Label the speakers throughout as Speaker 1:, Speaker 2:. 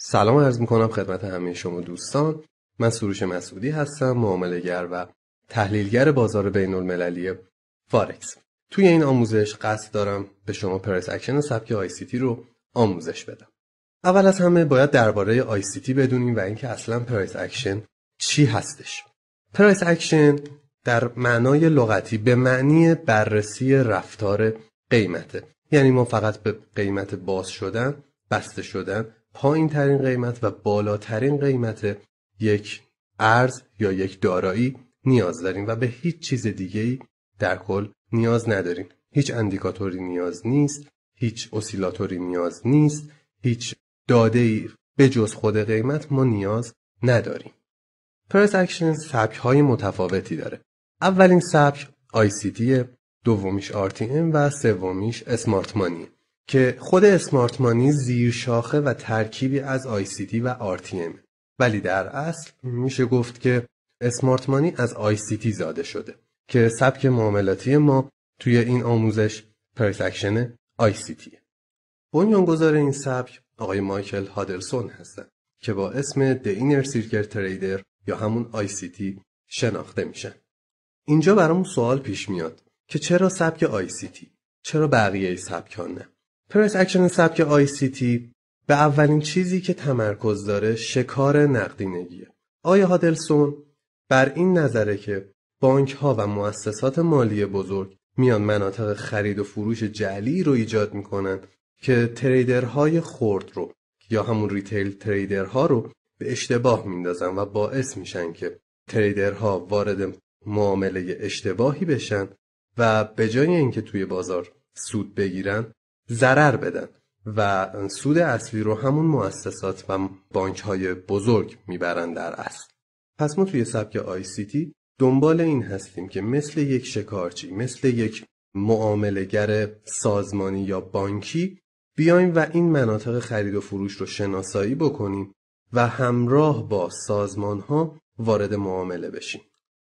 Speaker 1: سلام عرض میکنم خدمت همه شما دوستان من سروش مسعودی هستم معاملهگر و تحلیلگر بازار بین المللی فارکس توی این آموزش قصد دارم به شما پرس اکشن سبک ICT رو آموزش بدم اول از همه باید درباره ICT بدونیم و اینکه اصلا پرایس اکشن چی هستش پرایس اکشن در معنای لغتی به معنی بررسی رفتار قیمته یعنی ما فقط به قیمت باز شدن بسته شدن پایین ترین قیمت و بالاترین قیمت یک ارز یا یک دارایی نیاز داریم و به هیچ چیز دیگه ای در کل نیاز نداریم هیچ اندیکاتوری نیاز نیست هیچ اسیلاتوری نیاز نیست هیچ داده به جز خود قیمت ما نیاز نداریم پرس اکشن سبک های متفاوتی داره اولین سبک ICT دومیش RTM و سومیش اسمارت مانی که خود اسمارت مانی زیر شاخه و ترکیبی از تی و ام ولی در اصل میشه گفت که اسمارت مانی از تی زاده شده که سبک معاملاتی ما توی این آموزش آی اکشن تی بنیانگذار این سبک آقای مایکل هادلسون هستند که با اسم The Inner Circle یا همون تی شناخته میشن اینجا برامون سوال پیش میاد که چرا سبک تی؟ چرا بقیه ها نه پرس اکشن سبک آی سی تی به اولین چیزی که تمرکز داره شکار نقدینگیه. آیا هادلسون بر این نظره که بانک ها و مؤسسات مالی بزرگ میان مناطق خرید و فروش جعلی رو ایجاد میکنن که تریدرهای خرد رو یا همون ریتیل تریدرها رو به اشتباه میندازن و باعث میشن که تریدرها وارد معامله اشتباهی بشن و به جای اینکه توی بازار سود بگیرن ضرر بدن و سود اصلی رو همون مؤسسات و بانک های بزرگ میبرن در اصل پس ما توی سبک آی سی تی دنبال این هستیم که مثل یک شکارچی مثل یک معاملگر سازمانی یا بانکی بیایم و این مناطق خرید و فروش رو شناسایی بکنیم و همراه با سازمان ها وارد معامله بشیم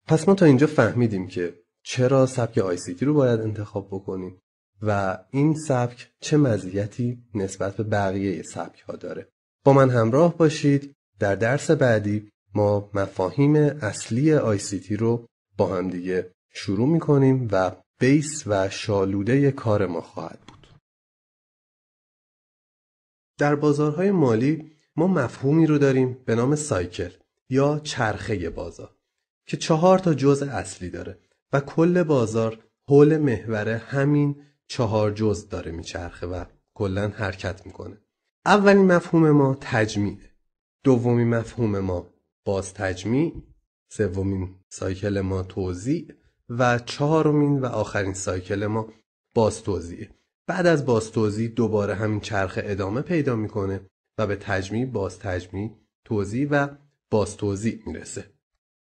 Speaker 1: پس ما تا اینجا فهمیدیم که چرا سبک آی سی تی رو باید انتخاب بکنیم و این سبک چه مزیتی نسبت به بقیه سبک ها داره با من همراه باشید در درس بعدی ما مفاهیم اصلی ICT رو با هم دیگه شروع می کنیم و بیس و شالوده کار ما خواهد بود در بازارهای مالی ما مفهومی رو داریم به نام سایکل یا چرخه بازار که چهار تا جزء اصلی داره و کل بازار حول محور همین چهار جز داره میچرخه و کلا حرکت میکنه اولین مفهوم ما تجمیع، دومی مفهوم ما باز تجمیع سومین سایکل ما توزیع و چهارمین و آخرین سایکل ما باز توزیعه بعد از باز توزیع دوباره همین چرخه ادامه پیدا میکنه و به تجمیع باز تجمیع توزیع و باز توزیع میرسه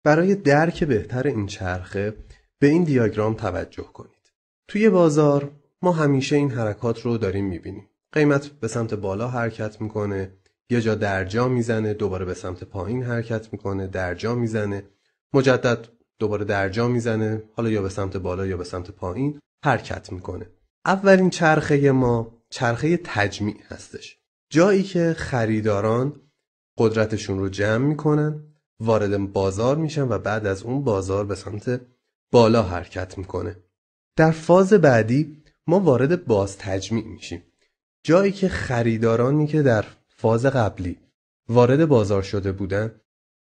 Speaker 1: برای درک بهتر این چرخه به این دیاگرام توجه کنید توی بازار ما همیشه این حرکات رو داریم میبینیم قیمت به سمت بالا حرکت میکنه یه جا درجا میزنه دوباره به سمت پایین حرکت میکنه درجا میزنه مجدد دوباره درجا میزنه حالا یا به سمت بالا یا به سمت پایین حرکت میکنه اولین چرخه ما چرخه تجمیع هستش جایی که خریداران قدرتشون رو جمع میکنن وارد بازار میشن و بعد از اون بازار به سمت بالا حرکت میکنه در فاز بعدی ما وارد باز تجمیع میشیم جایی که خریدارانی که در فاز قبلی وارد بازار شده بودن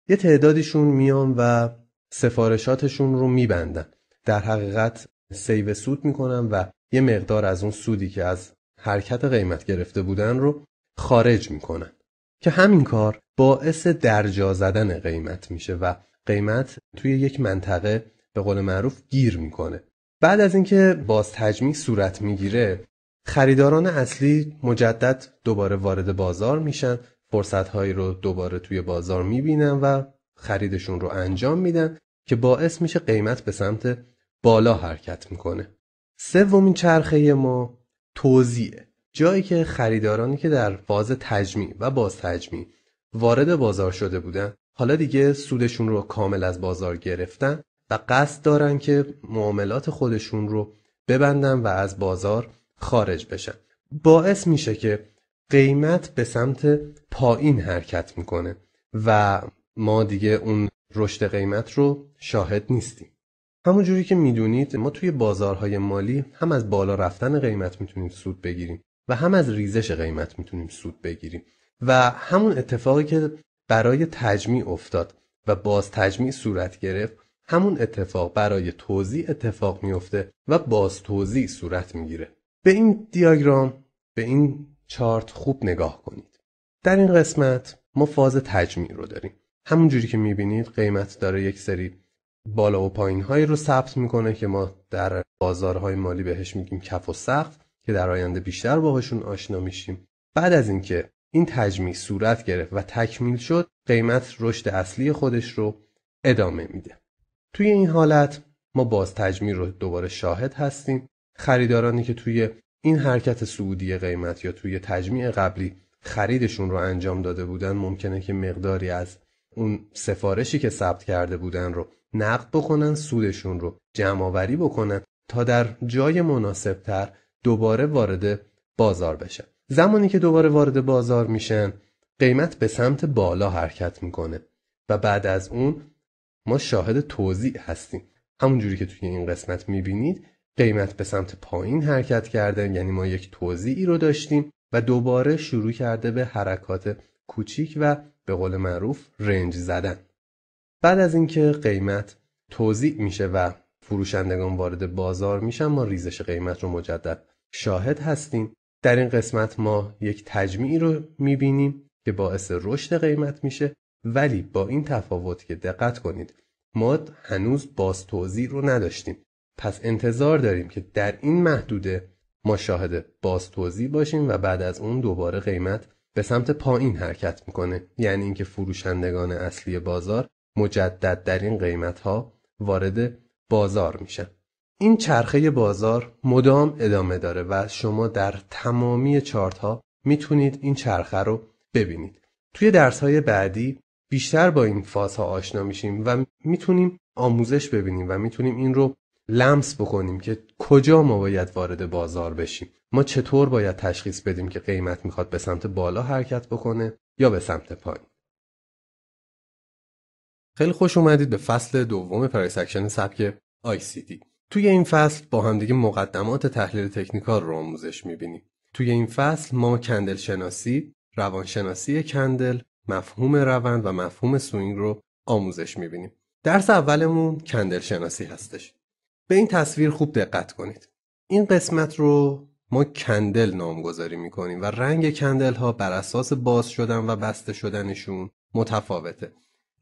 Speaker 1: یه تعدادیشون میان و سفارشاتشون رو میبندن در حقیقت سیو سود میکنن و یه مقدار از اون سودی که از حرکت قیمت گرفته بودن رو خارج میکنن که همین کار باعث درجا زدن قیمت میشه و قیمت توی یک منطقه به قول معروف گیر میکنه بعد از اینکه باز تجمیع صورت میگیره خریداران اصلی مجدد دوباره وارد بازار میشن هایی رو دوباره توی بازار میبینن و خریدشون رو انجام میدن که باعث میشه قیمت به سمت بالا حرکت میکنه سومین چرخه ما توزیعه جایی که خریدارانی که در فاز تجمیع و باز تجمی وارد بازار شده بودن حالا دیگه سودشون رو کامل از بازار گرفتن و قصد دارن که معاملات خودشون رو ببندن و از بازار خارج بشن باعث میشه که قیمت به سمت پایین حرکت میکنه و ما دیگه اون رشد قیمت رو شاهد نیستیم همونجوری که میدونید ما توی بازارهای مالی هم از بالا رفتن قیمت میتونیم سود بگیریم و هم از ریزش قیمت میتونیم سود بگیریم و همون اتفاقی که برای تجمیع افتاد و باز تجمیع صورت گرفت همون اتفاق برای توضیع اتفاق میفته و باز توضیح صورت میگیره به این دیاگرام به این چارت خوب نگاه کنید در این قسمت ما فاز تجمیع رو داریم همون جوری که میبینید قیمت داره یک سری بالا و پایین هایی رو ثبت میکنه که ما در بازارهای مالی بهش میگیم کف و سقف که در آینده بیشتر باهاشون آشنا میشیم بعد از اینکه این تجمیع صورت گرفت و تکمیل شد قیمت رشد اصلی خودش رو ادامه میده توی این حالت ما باز تجمیر رو دوباره شاهد هستیم خریدارانی که توی این حرکت سعودی قیمت یا توی تجمیع قبلی خریدشون رو انجام داده بودن ممکنه که مقداری از اون سفارشی که ثبت کرده بودن رو نقد بکنن سودشون رو جمع آوری بکنن تا در جای مناسبتر دوباره وارد بازار بشن زمانی که دوباره وارد بازار میشن قیمت به سمت بالا حرکت میکنه و بعد از اون ما شاهد توزیع هستیم همونجوری که توی این قسمت میبینید قیمت به سمت پایین حرکت کرده یعنی ما یک توضیعی رو داشتیم و دوباره شروع کرده به حرکات کوچیک و به قول معروف رنج زدن بعد از اینکه قیمت توزیع میشه و فروشندگان وارد بازار میشن ما ریزش قیمت رو مجدد شاهد هستیم در این قسمت ما یک تجمیعی رو میبینیم که باعث رشد قیمت میشه ولی با این تفاوت که دقت کنید ما هنوز باز توضیح رو نداشتیم پس انتظار داریم که در این محدوده ما شاهد باز توضیح باشیم و بعد از اون دوباره قیمت به سمت پایین حرکت میکنه یعنی اینکه فروشندگان اصلی بازار مجدد در این قیمت ها وارد بازار میشن این چرخه بازار مدام ادامه داره و شما در تمامی چارت ها میتونید این چرخه رو ببینید توی درس های بعدی بیشتر با این فازها آشنا میشیم و میتونیم آموزش ببینیم و میتونیم این رو لمس بکنیم که کجا ما باید وارد بازار بشیم ما چطور باید تشخیص بدیم که قیمت میخواد به سمت بالا حرکت بکنه یا به سمت پایین خیلی خوش اومدید به فصل دوم پرایس اکشن سبک ICD توی این فصل با همدیگه مقدمات تحلیل تکنیکال رو آموزش میبینیم توی این فصل ما کندل شناسی روانشناسی کندل مفهوم روند و مفهوم سوینگ رو آموزش میبینیم درس اولمون کندل شناسی هستش به این تصویر خوب دقت کنید این قسمت رو ما کندل نامگذاری میکنیم و رنگ کندل ها بر اساس باز شدن و بسته شدنشون متفاوته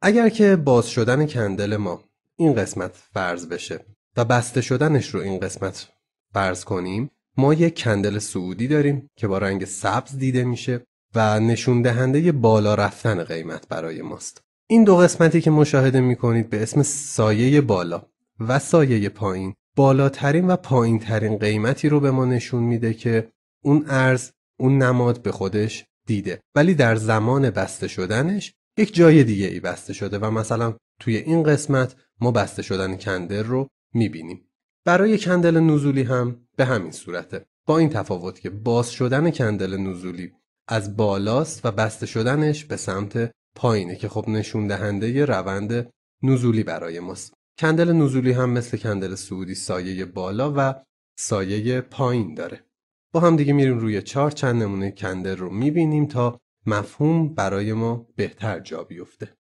Speaker 1: اگر که باز شدن کندل ما این قسمت فرض بشه و بسته شدنش رو این قسمت فرض کنیم ما یک کندل سعودی داریم که با رنگ سبز دیده میشه و نشون دهنده بالا رفتن قیمت برای ماست این دو قسمتی که مشاهده می کنید به اسم سایه بالا و سایه پایین بالاترین و پایین ترین قیمتی رو به ما نشون میده که اون ارز اون نماد به خودش دیده ولی در زمان بسته شدنش یک جای دیگه ای بسته شده و مثلا توی این قسمت ما بسته شدن کندل رو میبینیم برای کندل نزولی هم به همین صورته با این تفاوت که باز شدن کندل نزولی از بالاست و بسته شدنش به سمت پایینه که خب نشون دهنده روند نزولی برای ماست کندل نزولی هم مثل کندل سعودی سایه بالا و سایه پایین داره با هم دیگه میریم روی چهار چند نمونه کندل رو میبینیم تا مفهوم برای ما بهتر جا بیفته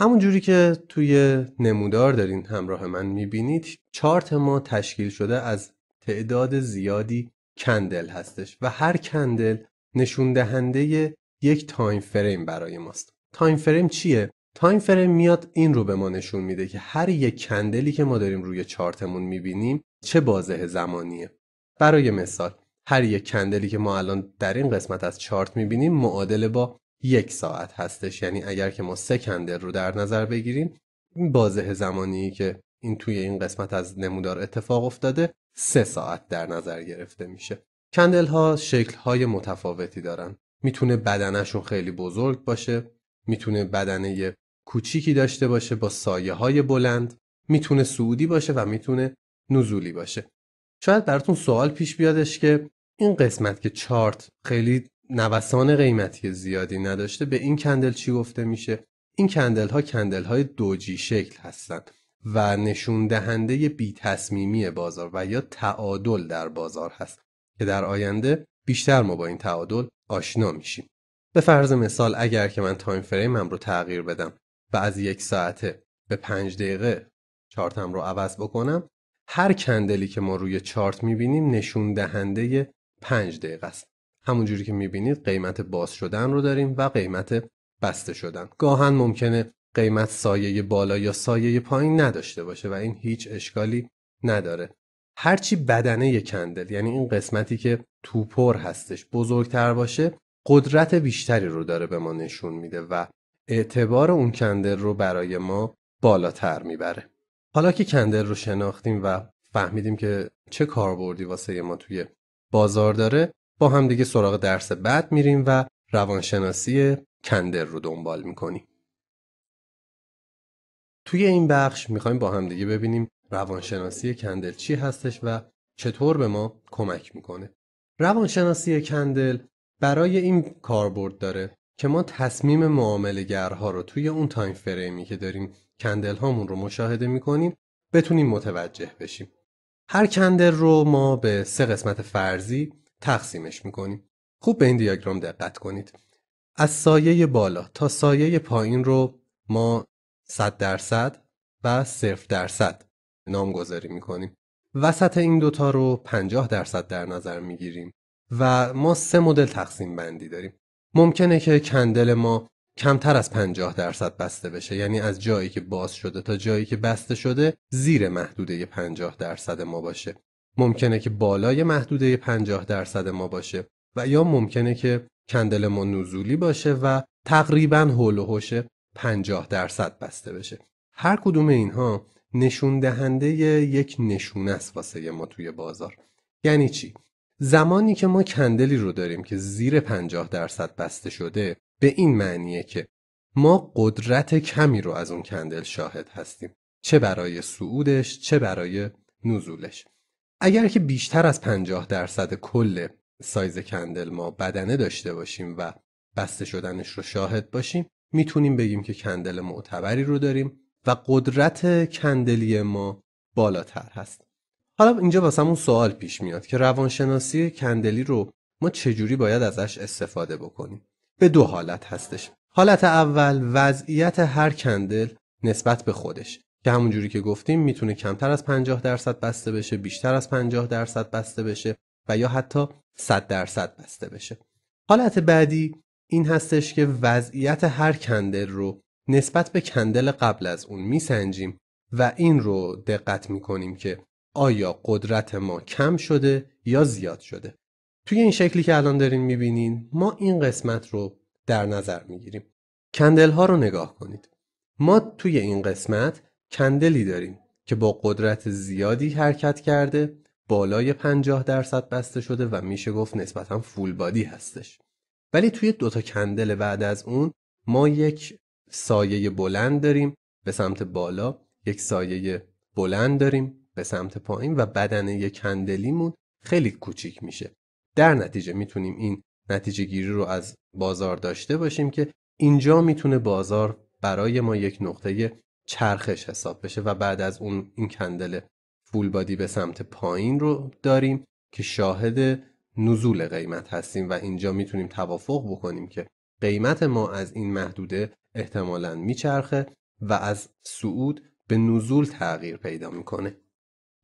Speaker 1: همون جوری که توی نمودار دارین همراه من میبینید چارت ما تشکیل شده از تعداد زیادی کندل هستش و هر کندل نشون دهنده یک تایم فریم برای ماست تایم فریم چیه تایم فریم میاد این رو به ما نشون میده که هر یک کندلی که ما داریم روی چارتمون میبینیم چه بازه زمانیه برای مثال هر یک کندلی که ما الان در این قسمت از چارت میبینیم معادل با یک ساعت هستش یعنی اگر که ما سه کندل رو در نظر بگیریم این بازه زمانی که این توی این قسمت از نمودار اتفاق افتاده سه ساعت در نظر گرفته میشه کندل ها شکل های متفاوتی دارن میتونه بدنشون خیلی بزرگ باشه میتونه بدنه کوچیکی داشته باشه با سایه های بلند میتونه سعودی باشه و میتونه نزولی باشه شاید براتون سوال پیش بیادش که این قسمت که چارت خیلی نوسان قیمتی زیادی نداشته به این کندل چی گفته میشه این کندل ها کندل های دوجی شکل هستند و نشون دهنده بی تصمیمی بازار و یا تعادل در بازار هست که در آینده بیشتر ما با این تعادل آشنا میشیم به فرض مثال اگر که من تایم فریمم رو تغییر بدم و از یک ساعته به پنج دقیقه چارتم رو عوض بکنم هر کندلی که ما روی چارت میبینیم نشون دهنده پنج دقیقه است همونجوری که میبینید قیمت باز شدن رو داریم و قیمت بسته شدن گاهن ممکنه قیمت سایه بالا یا سایه پایین نداشته باشه و این هیچ اشکالی نداره هرچی بدنه کندل یعنی این قسمتی که توپر هستش بزرگتر باشه قدرت بیشتری رو داره به ما نشون میده و اعتبار اون کندل رو برای ما بالاتر میبره حالا که کندل رو شناختیم و فهمیدیم که چه کاربردی واسه ما توی بازار داره با هم دیگه سراغ درس بعد میریم و روانشناسی کندل رو دنبال میکنیم توی این بخش میخوایم با هم دیگه ببینیم روانشناسی کندل چی هستش و چطور به ما کمک میکنه روانشناسی کندل برای این کاربرد داره که ما تصمیم معاملگرها رو توی اون تایم فریمی که داریم کندل هامون رو مشاهده میکنیم بتونیم متوجه بشیم هر کندل رو ما به سه قسمت فرضی تقسیمش میکنیم خوب به این دیاگرام دقت کنید از سایه بالا تا سایه پایین رو ما 100 درصد و صرف درصد نامگذاری میکنیم وسط این دوتا رو 50 درصد در نظر میگیریم و ما سه مدل تقسیم بندی داریم ممکنه که کندل ما کمتر از 50 درصد بسته بشه یعنی از جایی که باز شده تا جایی که بسته شده زیر محدوده 50 درصد ما باشه ممکنه که بالای محدوده 50 درصد ما باشه و یا ممکنه که کندل ما نزولی باشه و تقریبا هول و هوش 50 درصد بسته بشه هر کدوم اینها نشون دهنده یک نشونه است واسه ما توی بازار یعنی چی زمانی که ما کندلی رو داریم که زیر 50 درصد بسته شده به این معنیه که ما قدرت کمی رو از اون کندل شاهد هستیم چه برای صعودش چه برای نزولش اگر که بیشتر از 50 درصد کل سایز کندل ما بدنه داشته باشیم و بسته شدنش رو شاهد باشیم میتونیم بگیم که کندل معتبری رو داریم و قدرت کندلی ما بالاتر هست حالا اینجا همون سوال پیش میاد که روانشناسی کندلی رو ما چجوری باید ازش استفاده بکنیم به دو حالت هستش حالت اول وضعیت هر کندل نسبت به خودش که همونجوری که گفتیم میتونه کمتر از 50 درصد بسته بشه بیشتر از 50 درصد بسته بشه و یا حتی 100 درصد بسته بشه حالت بعدی این هستش که وضعیت هر کندل رو نسبت به کندل قبل از اون میسنجیم و این رو دقت میکنیم که آیا قدرت ما کم شده یا زیاد شده توی این شکلی که الان دارین میبینین ما این قسمت رو در نظر میگیریم کندل ها رو نگاه کنید ما توی این قسمت کندلی داریم که با قدرت زیادی حرکت کرده بالای 50 درصد بسته شده و میشه گفت نسبتاً فول بادی هستش ولی توی دوتا کندل بعد از اون ما یک سایه بلند داریم به سمت بالا یک سایه بلند داریم به سمت پایین و بدنه کندلیمون خیلی کوچیک میشه در نتیجه میتونیم این نتیجه گیری رو از بازار داشته باشیم که اینجا میتونه بازار برای ما یک نقطه چرخش حساب بشه و بعد از اون این کندل فول بادی به سمت پایین رو داریم که شاهد نزول قیمت هستیم و اینجا میتونیم توافق بکنیم که قیمت ما از این محدوده احتمالا میچرخه و از صعود به نزول تغییر پیدا میکنه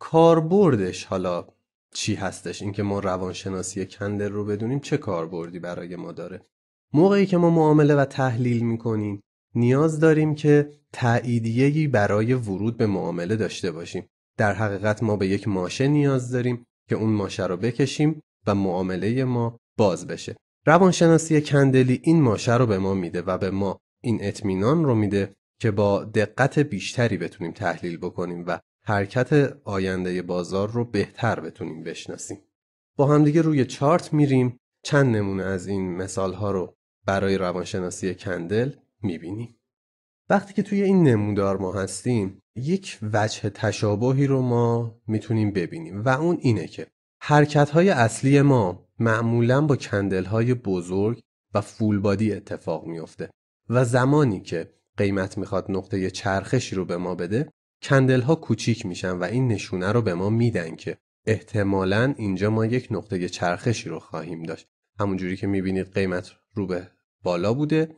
Speaker 1: کاربردش حالا چی هستش اینکه ما روانشناسی کندل رو بدونیم چه کاربردی برای ما داره موقعی که ما معامله و تحلیل میکنیم نیاز داریم که تأییدیه‌ای برای ورود به معامله داشته باشیم در حقیقت ما به یک ماشه نیاز داریم که اون ماشه رو بکشیم و معامله ما باز بشه روانشناسی کندلی این ماشه رو به ما میده و به ما این اطمینان رو میده که با دقت بیشتری بتونیم تحلیل بکنیم و حرکت آینده بازار رو بهتر بتونیم بشناسیم. با همدیگه روی چارت میریم چند نمونه از این مثال ها رو برای روانشناسی کندل میبینیم. وقتی که توی این نمودار ما هستیم یک وجه تشابهی رو ما میتونیم ببینیم و اون اینه که حرکت های اصلی ما معمولا با کندل های بزرگ و فولبادی اتفاق میافته و زمانی که قیمت میخواد نقطه چرخشی رو به ما بده کندل ها کوچیک میشن و این نشونه رو به ما میدن که احتمالا اینجا ما یک نقطه چرخشی رو خواهیم داشت همونجوری که میبینید قیمت رو به بالا بوده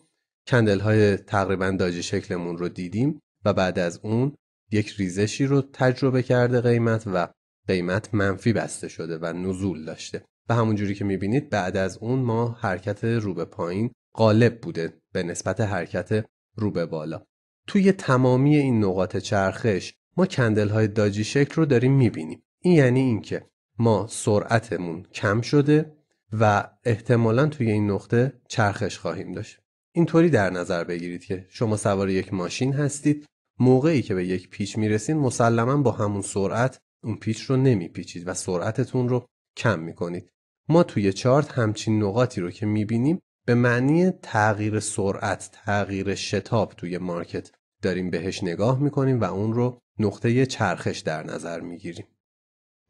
Speaker 1: کندل های تقریبا داج شکلمون رو دیدیم و بعد از اون یک ریزشی رو تجربه کرده قیمت و قیمت منفی بسته شده و نزول داشته و همون جوری که میبینید بعد از اون ما حرکت رو به پایین غالب بوده به نسبت حرکت رو به بالا توی تمامی این نقاط چرخش ما کندل های داجی شکل رو داریم میبینیم این یعنی اینکه ما سرعتمون کم شده و احتمالا توی این نقطه چرخش خواهیم داشت اینطوری در نظر بگیرید که شما سوار یک ماشین هستید موقعی که به یک پیچ میرسید مسلما با همون سرعت اون پیچ رو نمیپیچید و سرعتتون رو کم میکنید ما توی چارت همچین نقاطی رو که میبینیم به معنی تغییر سرعت تغییر شتاب توی مارکت داریم بهش نگاه میکنیم و اون رو نقطه چرخش در نظر میگیریم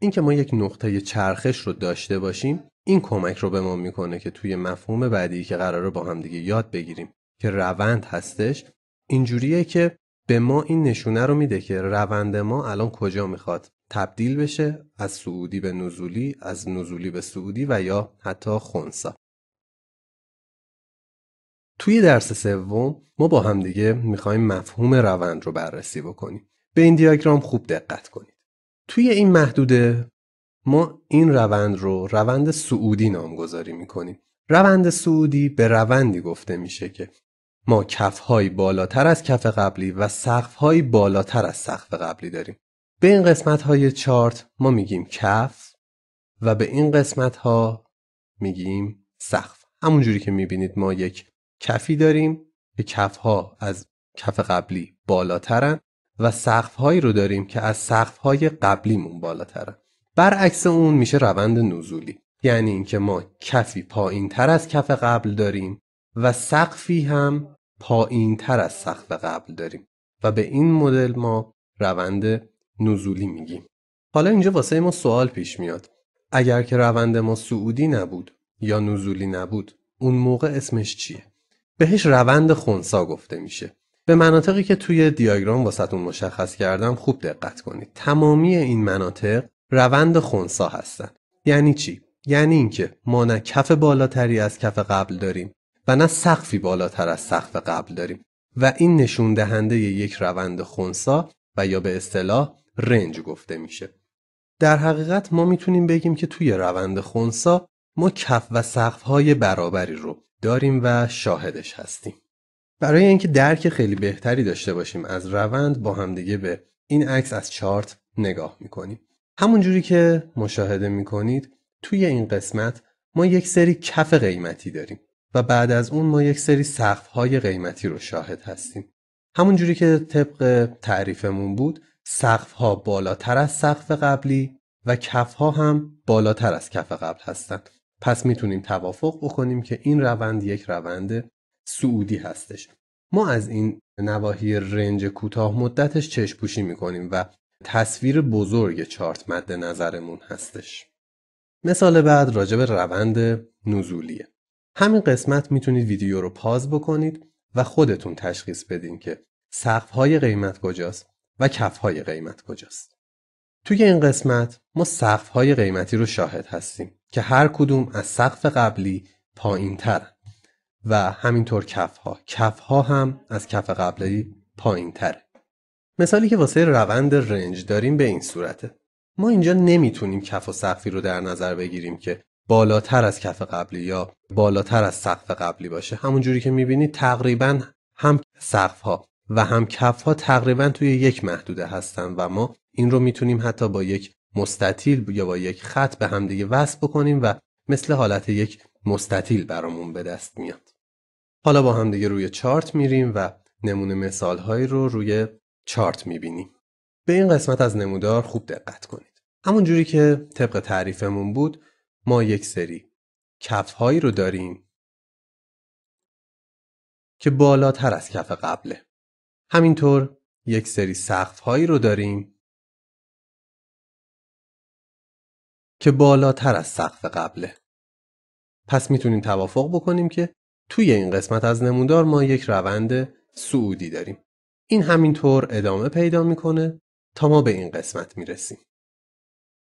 Speaker 1: اینکه ما یک نقطه چرخش رو داشته باشیم این کمک رو به ما میکنه که توی مفهوم بعدی که قراره با هم دیگه یاد بگیریم که روند هستش اینجوریه که به ما این نشونه رو میده که روند ما الان کجا میخواد تبدیل بشه از سعودی به نزولی از نزولی به سعودی و یا حتی خونسا توی درس سوم ما با همدیگه میخوایم مفهوم روند رو بررسی بکنیم به این دیاگرام خوب دقت کنید توی این محدوده ما این روند رو روند سعودی نامگذاری میکنیم روند سعودی به روندی گفته میشه که ما کفهایی بالاتر از کف قبلی و سقفهایی بالاتر از سقف قبلی داریم به این قسمت های چارت ما میگیم کف و به این قسمت ها میگیم سقف همون جوری که میبینید ما یک کفی داریم که کف ها از کف قبلی بالاترن و سقف هایی رو داریم که از سقف های قبلیمون بالاترن برعکس اون میشه روند نزولی یعنی اینکه ما کفی پایین تر از کف قبل داریم و سقفی هم پایین تر از سقف قبل داریم و به این مدل ما روند نزولی میگیم حالا اینجا واسه ما سوال پیش میاد اگر که روند ما سعودی نبود یا نزولی نبود اون موقع اسمش چیه بهش روند خونسا گفته میشه به مناطقی که توی دیاگرام واسهتون مشخص کردم خوب دقت کنید تمامی این مناطق روند خونسا هستن یعنی چی یعنی اینکه ما نه کف بالاتری از کف قبل داریم و نه سقفی بالاتر از سقف قبل داریم و این نشون دهنده یک روند خونسا و یا به اصطلاح رنج گفته میشه در حقیقت ما میتونیم بگیم که توی روند خونسا ما کف و های برابری رو داریم و شاهدش هستیم برای اینکه درک خیلی بهتری داشته باشیم از روند با همدیگه به این عکس از چارت نگاه میکنیم همون جوری که مشاهده میکنید توی این قسمت ما یک سری کف قیمتی داریم و بعد از اون ما یک سری های قیمتی رو شاهد هستیم همون جوری که طبق تعریفمون بود ها بالاتر از سقف قبلی و ها هم بالاتر از کف قبل هستند پس میتونیم توافق بکنیم که این روند یک روند سعودی هستش ما از این نواحی رنج کوتاه مدتش چشم پوشی میکنیم و تصویر بزرگ چارت مد نظرمون هستش مثال بعد راجع به روند نزولیه همین قسمت میتونید ویدیو رو پاز بکنید و خودتون تشخیص بدین که سقف های قیمت کجاست و های قیمت کجاست توی این قسمت ما سقفهای قیمتی رو شاهد هستیم که هر کدوم از سقف قبلی پایین تر و همینطور کفها کفها هم از کف قبلی پایین تره مثالی که واسه روند رنج داریم به این صورته ما اینجا نمیتونیم کف و سقفی رو در نظر بگیریم که بالاتر از کف قبلی یا بالاتر از سقف قبلی باشه همون جوری که میبینید تقریبا هم سقف ها و هم کف ها تقریبا توی یک محدوده هستن و ما این رو میتونیم حتی با یک مستطیل یا با یک خط به همدیگه وصل بکنیم و مثل حالت یک مستطیل برامون به دست میاد حالا با همدیگه روی چارت میریم و نمونه مثال هایی رو روی چارت میبینیم به این قسمت از نمودار خوب دقت کنید همون جوری که طبق تعریفمون بود ما یک سری کف هایی رو داریم که بالاتر از کف قبله همینطور یک سری سقف هایی رو داریم که بالاتر از سقف قبله پس میتونیم توافق بکنیم که توی این قسمت از نمودار ما یک روند سعودی داریم این همینطور ادامه پیدا میکنه تا ما به این قسمت میرسیم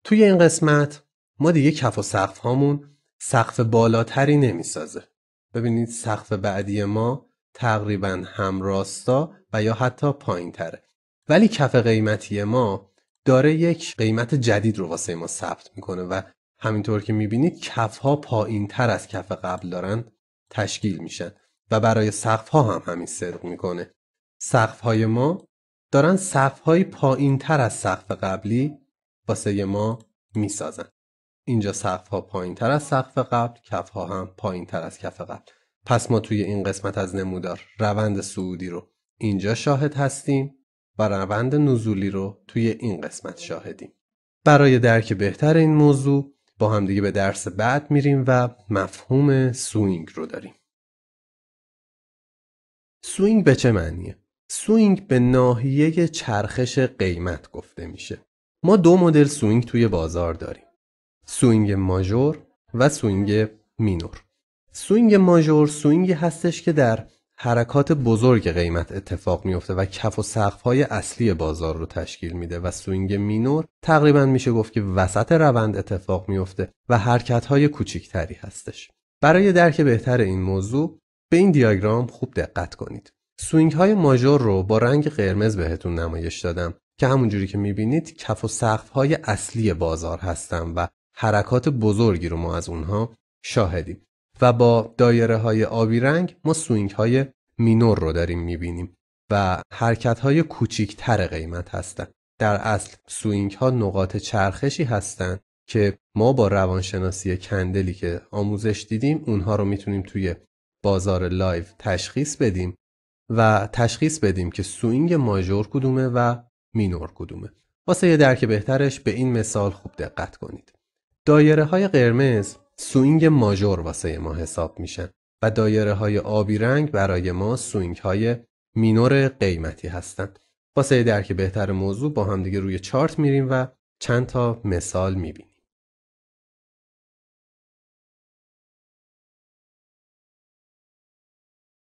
Speaker 1: توی این قسمت ما دیگه کف و سقف هامون سقف بالاتری نمیسازه ببینید سقف بعدی ما تقریبا همراستا و یا حتی پایین ولی کف قیمتی ما داره یک قیمت جدید رو واسه ما ثبت میکنه و همینطور که میبینید کف ها پایین تر از کف قبل دارن تشکیل میشن و برای سقف ها هم همین صدق میکنه سقف های ما دارن سقف های پایین تر از سقف قبلی واسه ما میسازن اینجا سقف ها پایین از سقف قبل کف ها هم پایین از کف قبل پس ما توی این قسمت از نمودار روند سعودی رو اینجا شاهد هستیم و روند نزولی رو توی این قسمت شاهدیم. برای درک بهتر این موضوع با همدیگه به درس بعد میریم و مفهوم سوینگ رو داریم. سوینگ به چه معنیه؟ سوینگ به ناحیه چرخش قیمت گفته میشه. ما دو مدل سوینگ توی بازار داریم. سوینگ ماژور و سوینگ مینور. سوینگ ماژور سوینگی هستش که در حرکات بزرگ قیمت اتفاق میفته و کف و سقف های اصلی بازار رو تشکیل میده و سوینگ مینور تقریبا میشه گفت که وسط روند اتفاق میفته و حرکت های کوچیکتری هستش برای درک بهتر این موضوع به این دیاگرام خوب دقت کنید سوینگ های ماژور رو با رنگ قرمز بهتون نمایش دادم که همونجوری که میبینید کف و سقف های اصلی بازار هستن و حرکات بزرگی رو ما از اونها شاهدیم و با دایره های آبی رنگ ما سوینگ های مینور رو داریم میبینیم و حرکت های تر قیمت هستند. در اصل سوینگ ها نقاط چرخشی هستند که ما با روانشناسی کندلی که آموزش دیدیم اونها رو میتونیم توی بازار لایو تشخیص بدیم و تشخیص بدیم که سوینگ ماژور کدومه و مینور کدومه واسه یه درک بهترش به این مثال خوب دقت کنید دایره های قرمز سوینگ ماژور واسه ما حساب میشن و دایره های آبی رنگ برای ما سوینگ های مینور قیمتی هستند. واسه درک بهتر موضوع با هم دیگه روی چارت میریم و چند تا مثال میبینیم.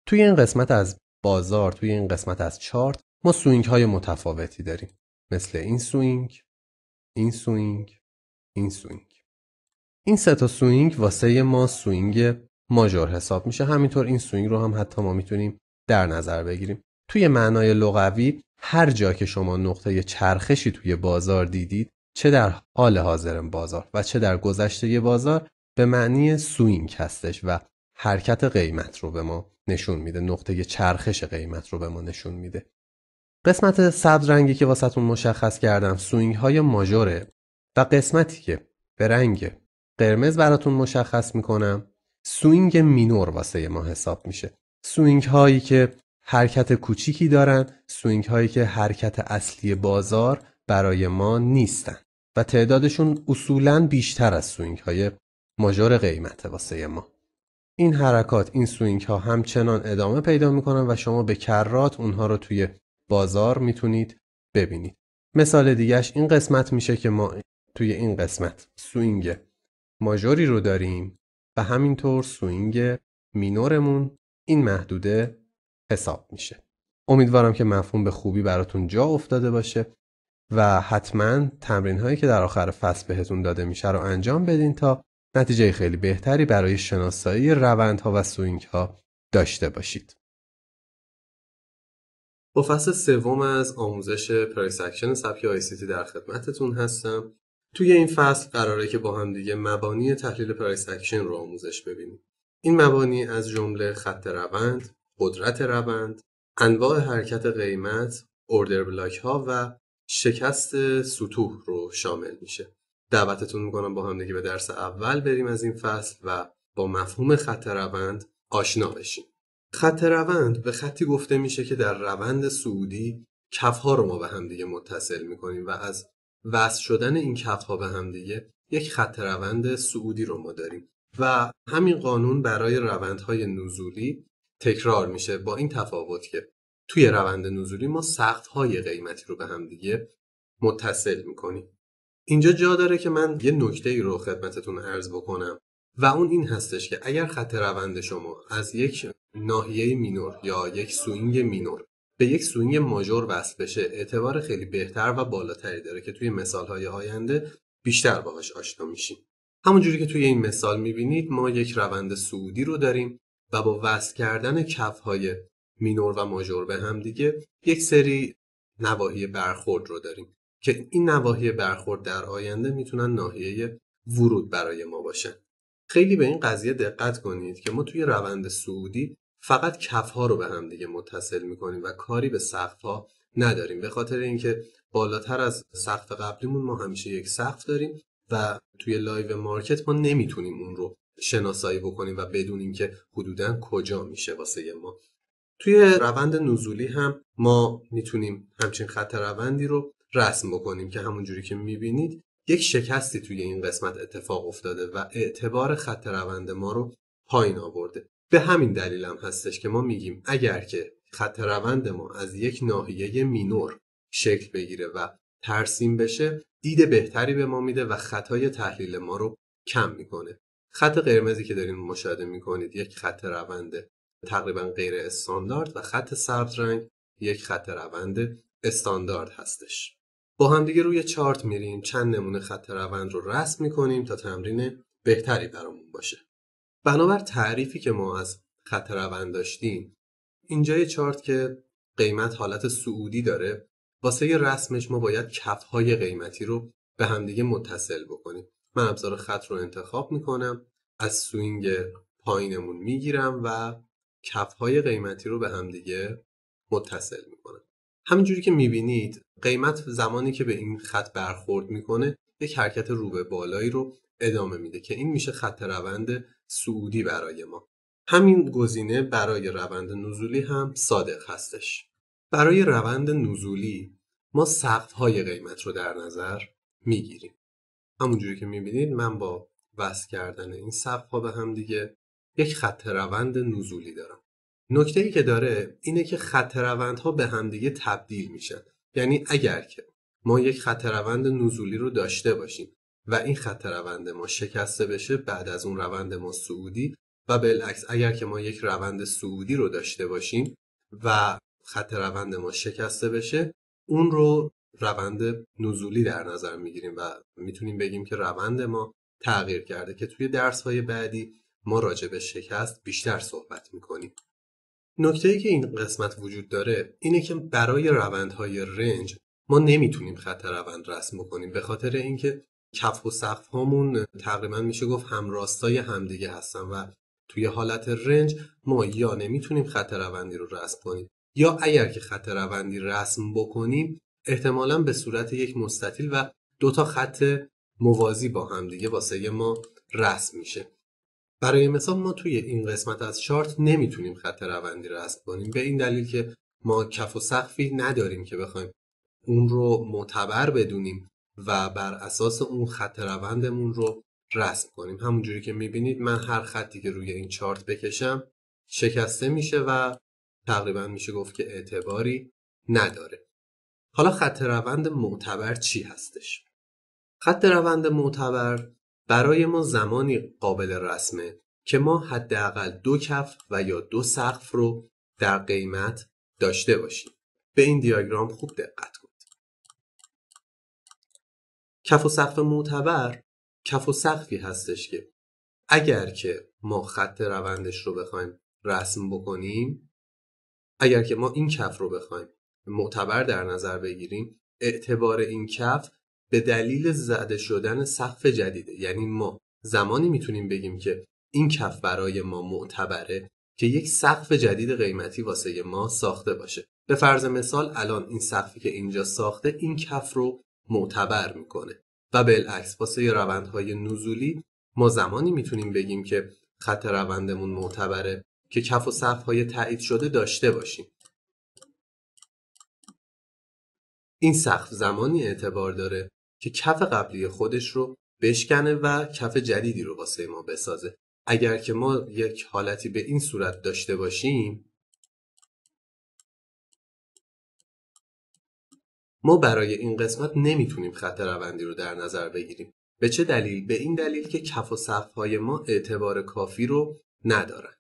Speaker 1: توی این قسمت از بازار توی این قسمت از چارت ما سوینگ های متفاوتی داریم مثل این سوینگ این سوینگ این سوینگ این سه تا سوینگ واسه ما سوینگ ماژور حساب میشه همینطور این سوینگ رو هم حتی ما میتونیم در نظر بگیریم توی معنای لغوی هر جا که شما نقطه چرخشی توی بازار دیدید چه در حال حاضر بازار و چه در گذشته بازار به معنی سوینگ هستش و حرکت قیمت رو به ما نشون میده نقطه چرخش قیمت رو به ما نشون میده قسمت سبز رنگی که واسهتون مشخص کردم سوینگ های ماجوره و قسمتی که به رنگ قرمز براتون مشخص میکنم سوینگ مینور واسه ما حساب میشه سوینگ هایی که حرکت کوچیکی دارن سوینگ هایی که حرکت اصلی بازار برای ما نیستن و تعدادشون اصولا بیشتر از سوینگ های ماژور قیمت واسه ما این حرکات این سوینگ ها همچنان ادامه پیدا میکنن و شما به کرات اونها رو توی بازار میتونید ببینید مثال دیگهش این قسمت میشه که ما توی این قسمت سوینگ ماژوری رو داریم و همینطور سوینگ مینورمون این محدوده حساب میشه امیدوارم که مفهوم به خوبی براتون جا افتاده باشه و حتما تمرین هایی که در آخر فصل بهتون داده میشه رو انجام بدین تا نتیجه خیلی بهتری برای شناسایی روندها و سوینگ ها داشته باشید. با فصل سوم از آموزش پرایس اکشن سبک آیسیتی در خدمتتون هستم توی این فصل قراره که با هم دیگه مبانی تحلیل پرایس اکشن رو آموزش ببینیم. این مبانی از جمله خط روند، قدرت روند، انواع حرکت قیمت، اوردر بلاک ها و شکست سطوح رو شامل میشه. دعوتتون میکنم با هم دیگه به درس اول بریم از این فصل و با مفهوم خط روند آشنا بشیم. خط روند به خطی گفته میشه که در روند سعودی ها رو ما به هم دیگه متصل میکنیم و از وصل شدن این ها به هم دیگه یک خط روند سعودی رو ما داریم و همین قانون برای روندهای نزولی تکرار میشه با این تفاوت که توی روند نزولی ما سخت های قیمتی رو به هم دیگه متصل میکنیم اینجا جا داره که من یه نکته ای رو خدمتتون عرض بکنم و اون این هستش که اگر خط روند شما از یک ناحیه مینور یا یک سوینگ مینور به یک سوینگ ماژور وصل بشه اعتبار خیلی بهتر و بالاتری داره که توی های آینده بیشتر باهاش آشنا میشیم همونجوری که توی این مثال میبینید ما یک روند سعودی رو داریم و با وصل کردن های مینور و ماژور به هم دیگه یک سری نواحی برخورد رو داریم که این نواحی برخورد در آینده میتونن ناحیه ورود برای ما باشن خیلی به این قضیه دقت کنید که ما توی روند سعودی فقط کف ها رو به هم دیگه متصل کنیم و کاری به سقف ها نداریم به خاطر اینکه بالاتر از سقف قبلیمون ما همیشه یک سقف داریم و توی لایو مارکت ما نمیتونیم اون رو شناسایی بکنیم و بدونیم که حدودا کجا میشه واسه ما توی روند نزولی هم ما میتونیم همچین خط روندی رو رسم بکنیم که همونجوری که میبینید یک شکستی توی این قسمت اتفاق افتاده و اعتبار خط روند ما رو پایین آورده به همین دلیل هم هستش که ما میگیم اگر که خط روند ما از یک ناحیه مینور شکل بگیره و ترسیم بشه دید بهتری به ما میده و خطای تحلیل ما رو کم میکنه خط قرمزی که دارین مشاهده میکنید یک خط روند تقریبا غیر استاندارد و خط سبز رنگ یک خط روند استاندارد هستش با دیگه روی چارت میریم چند نمونه خط روند رو رسم میکنیم تا تمرین بهتری برامون باشه بنابر تعریفی که ما از خط روند داشتیم اینجای چارت که قیمت حالت سعودی داره واسه رسمش ما باید کفهای قیمتی رو به همدیگه متصل بکنیم من ابزار خط رو انتخاب میکنم از سوینگ پایینمون میگیرم و کفهای قیمتی رو به همدیگه متصل میکنم همینجوری که میبینید قیمت زمانی که به این خط برخورد میکنه یک حرکت روبه بالایی رو ادامه میده که این میشه خط روند سعودی برای ما همین گزینه برای روند نزولی هم صادق هستش برای روند نزولی ما سخت های قیمت رو در نظر میگیریم همونجوری که میبینید من با وصل کردن این سقف ها به هم دیگه یک خط روند نزولی دارم نکته ای که داره اینه که خط روند ها به دیگه تبدیل میشن یعنی اگر که ما یک خط روند نزولی رو داشته باشیم و این خط روند ما شکسته بشه بعد از اون روند ما سعودی و بالعکس اگر که ما یک روند سعودی رو داشته باشیم و خط روند ما شکسته بشه اون رو روند نزولی در نظر میگیریم و میتونیم بگیم که روند ما تغییر کرده که توی درس های بعدی ما راجع به شکست بیشتر صحبت میکنیم نکته ای که این قسمت وجود داره اینه که برای های رنج ما نمیتونیم خط روند رسم کنیم به خاطر اینکه کف و سقف هامون تقریبا میشه گفت همراستای همدیگه هستن و توی حالت رنج ما یا نمیتونیم خط روندی رو رسم کنیم یا اگر که خط روندی رسم بکنیم احتمالا به صورت یک مستطیل و دو تا خط موازی با همدیگه واسه ما رسم میشه برای مثال ما توی این قسمت از شارت نمیتونیم خط روندی رسم کنیم به این دلیل که ما کف و سقفی نداریم که بخوایم اون رو معتبر بدونیم و بر اساس اون خط روندمون رو رسم کنیم همونجوری که میبینید من هر خطی که روی این چارت بکشم شکسته میشه و تقریبا میشه گفت که اعتباری نداره حالا خط روند معتبر چی هستش؟ خط روند معتبر برای ما زمانی قابل رسمه که ما حداقل دو کف و یا دو سقف رو در قیمت داشته باشیم. به این دیاگرام خوب دقت کف و سقف معتبر کف و سقفی هستش که اگر که ما خط روندش رو بخوایم رسم بکنیم اگر که ما این کف رو بخوایم معتبر در نظر بگیریم اعتبار این کف به دلیل زده شدن سقف جدیده یعنی ما زمانی میتونیم بگیم که این کف برای ما معتبره که یک سقف جدید قیمتی واسه ما ساخته باشه به فرض مثال الان این سقفی که اینجا ساخته این کف رو معتبر میکنه و بالعکس واسه روندهای نزولی ما زمانی میتونیم بگیم که خط روندمون معتبره که کف و های تایید شده داشته باشیم این سقف زمانی اعتبار داره که کف قبلی خودش رو بشکنه و کف جدیدی رو واسه ما بسازه اگر که ما یک حالتی به این صورت داشته باشیم ما برای این قسمت نمیتونیم خط روندی رو در نظر بگیریم به چه دلیل به این دلیل که کف و های ما اعتبار کافی رو ندارن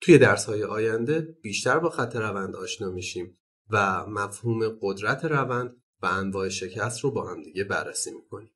Speaker 1: توی درس های آینده بیشتر با خط روند آشنا میشیم و مفهوم قدرت روند و انواع شکست رو با هم دیگه بررسی میکنیم